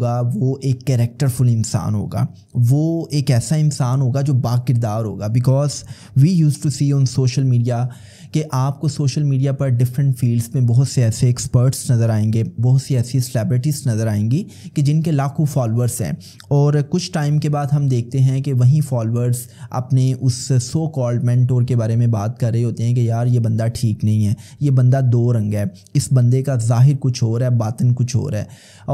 होगा वो एक कैरेक्टरफुल इंसान होगा वो एक ऐसा इंसान होगा जो बाकिरदार होगा because we use to see on social media कि आपको सोशल मीडिया पर डिफरेंट फील्ड्स में बहुत से ऐसे एक्सपर्ट्स नज़र आएंगे बहुत सी ऐसी सेलेब्रिटीज़ नज़र आएंगी कि जिनके लाखों फॉलोअर्स हैं और कुछ टाइम के बाद हम देखते हैं कि वहीं फॉलोअर्स अपने उस सो कॉल्ड मेंटोर के बारे में बात कर रहे होते हैं कि यार ये बंदा ठीक नहीं है ये बंदा दो रंग है इस बंदे का जाहिर कुछ और है बातन कुछ और है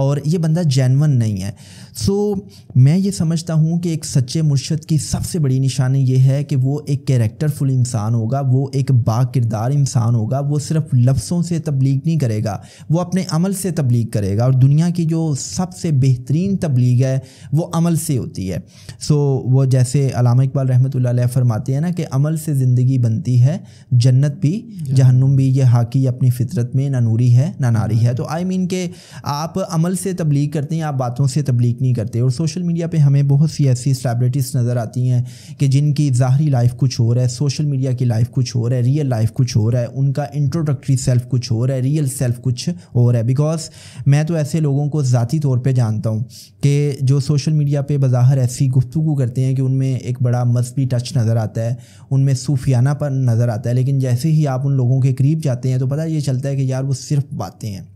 और ये बंदा जैनवन कॉमन नहीं है सो so, मैं ये समझता हूँ कि एक सच्चे मुर्शद की सबसे बड़ी निशानी ये है कि वो एक कैरेक्टरफुल इंसान होगा वो एक बाकिरदार इंसान होगा वो सिर्फ लफ्सों से तबलीग नहीं करेगा वो अपने अमल से तबलीग करेगा और दुनिया की जो सबसे बेहतरीन तबलीग है वो अमल से होती है सो so, वो जैसे अलामा इकबाल रहमत फरमाते हैं ना कि अमल से ज़िंदगी बनती है जन्नत भी जहन्नुम भी ये हाकी अपनी फितरत में ना नूरी है ना नारी है हाँ। तो आई I मीन mean के आप अमल से तबलीग करते हैं आप बातों से तब्लीग नहीं करते और सोशल मीडिया पे हमें बहुत सी ऐसी सेलिब्रिटीज़ नज़र आती हैं कि जिनकी ज़ाहरी लाइफ कुछ हो रहा है सोशल मीडिया की लाइफ कुछ हो रहा है रियल लाइफ कुछ हो रहा है उनका इंट्रोडक्टरी सेल्फ कुछ हो रहा है रियल सेल्फ कुछ हो रहा है बिकॉज मैं तो ऐसे लोगों को ज़ाती तौर पर जानता हूँ कि जो सोशल मीडिया पर बज़ाहर ऐसी गुफ्तु करते हैं कि उनमें एक बड़ा मजहबी टच नज़र आता है उनमें सूफियाना पर नज़र आता है लेकिन जैसे ही आप उन लोगों के करीब जाते हैं तो पता ये चलता है कि यार वो सिर्फ बातें हैं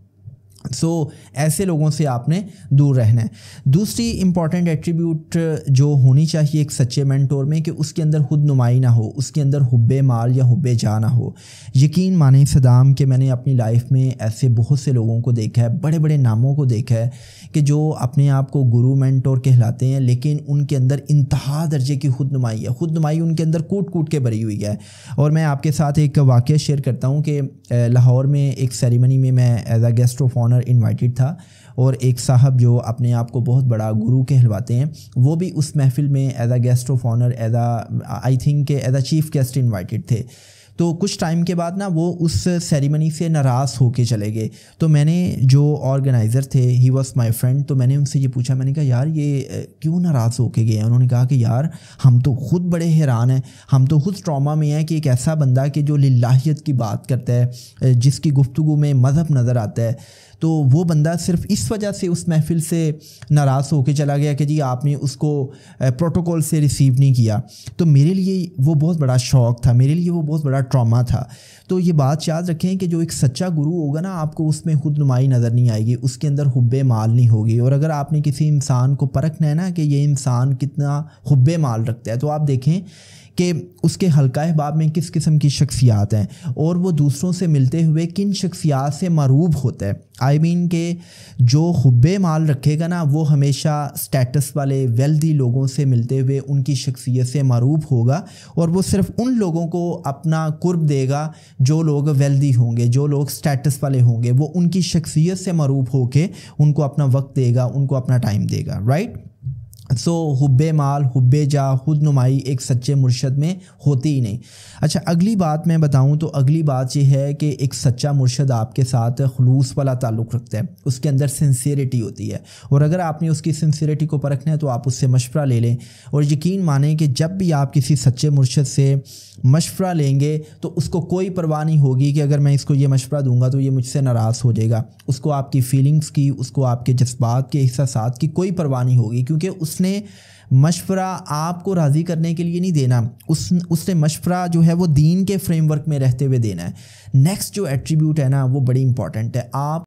सो so, ऐसे लोगों से आपने दूर रहना है दूसरी इंपॉर्टेंट एट्रीब्यूट uh, जो होनी चाहिए एक सच्चे मैंटोर में कि उसके अंदर खुद नुमाई ना हो उसके अंदर हुब्बे माल या हुब्बे जा ना हो यकीन माने सदाम कि मैंने अपनी लाइफ में ऐसे बहुत से लोगों को देखा है बड़े बड़े नामों को देखा है कि जो अपने आप को गुरु मैंटोर कहलाते हैं लेकिन उनके अंदर इंतहा दर्जे की खुद नुमाई है खुद नुमाई उनके अंदर कूट कूट के भरी हुई है और मैं आपके साथ एक वाक़ शेयर करता हूँ कि uh, लाहौर में एक सेरेमनी में मैं as a guest of honour invited था और एक साहब जो अपने आप को बहुत बड़ा गुरु कहलवाते हैं वो भी उस महफिल में as a guest of honour as I think के as a chief guest invited थे तो कुछ टाइम के बाद ना वो उस सेरेमनी से नाराज़ होके चले गए तो मैंने जो ऑर्गेनाइज़र थे ही वॉज माई फ्रेंड तो मैंने उनसे ये पूछा मैंने कहा यार ये क्यों नाराज़ होके गए उन्होंने कहा कि यार हम तो ख़ुद बड़े हैरान हैं हम तो खुद ट्रामा में हैं कि एक ऐसा बंदा कि जो लाहीत की बात करता है जिसकी गुफ्तु में मज़हब नज़र आता है तो वो बंदा सिर्फ इस वजह से उस महफिल से नाराज़ होके चला गया कि जी आपने उसको प्रोटोकॉल से रिसीव नहीं किया तो मेरे लिए वो बहुत बड़ा शौक था मेरे लिए वो बहुत बड़ा ट्रॉमा था तो ये बात याद रखें कि जो एक सच्चा गुरु होगा ना आपको उसमें खुद नुमाई नज़र नहीं आएगी उसके अंदर हुब माल नहीं होगी और अगर आपने किसी इंसान को परखना है ना कि ये इंसान कितना हुब माल रखता है तो आप देखें कि उसके हल्का बाब में किस किस्म की शख्सियात हैं और वो दूसरों से मिलते हुए किन शख्सियात से मरूब होता है आई मीन के जो हुब माल रखेगा ना वो हमेशा स्टेटस वाले वेल्दी लोगों से मिलते हुए उनकी शख्सियत से मरूब होगा और वो सिर्फ उन लोगों को अपना कुर्ब देगा जो लोग वेल्दी होंगे जो लोग स्टेटस वाले होंगे वो उनकी शख्सियत से मरूब होके उनको अपना वक्त देगा उनको अपना टाइम देगा राइट सो हुब माल हुब जा खुद नुमाई एक सच्चे मुर्शद में होती ही नहीं अच्छा अगली बात मैं बताऊं तो अगली बात यह है कि एक सच्चा मुर्शद आपके साथ खलूस वाला ताल्लुक़ रखता है उसके अंदर सिंसियरिटी होती है और अगर आपने उसकी सिंसियरिटी को परखना है तो आप उससे मशवरा ले लें और यकीन माने कि जब भी आप किसी सच्चे मुर्शद से मशवरा लेंगे तो उसको कोई परवाह नहीं होगी कि अगर मैं इसको ये मशवरा दूंगा तो ये मुझसे नाराज़ हो जाएगा उसको आपकी फ़ीलिंग्स की उसको आपके जज्बात के अहसास की कोई परवाह नहीं होगी क्योंकि उस उसने मशवरा आपको राज़ी करने के लिए नहीं देना उस उसने मशवरा जो है वो दीन के फ्रेमवर्क में रहते हुए देना है नेक्स्ट जो एट्रीब्यूट है ना वो बड़ी इंपॉर्टेंट है आप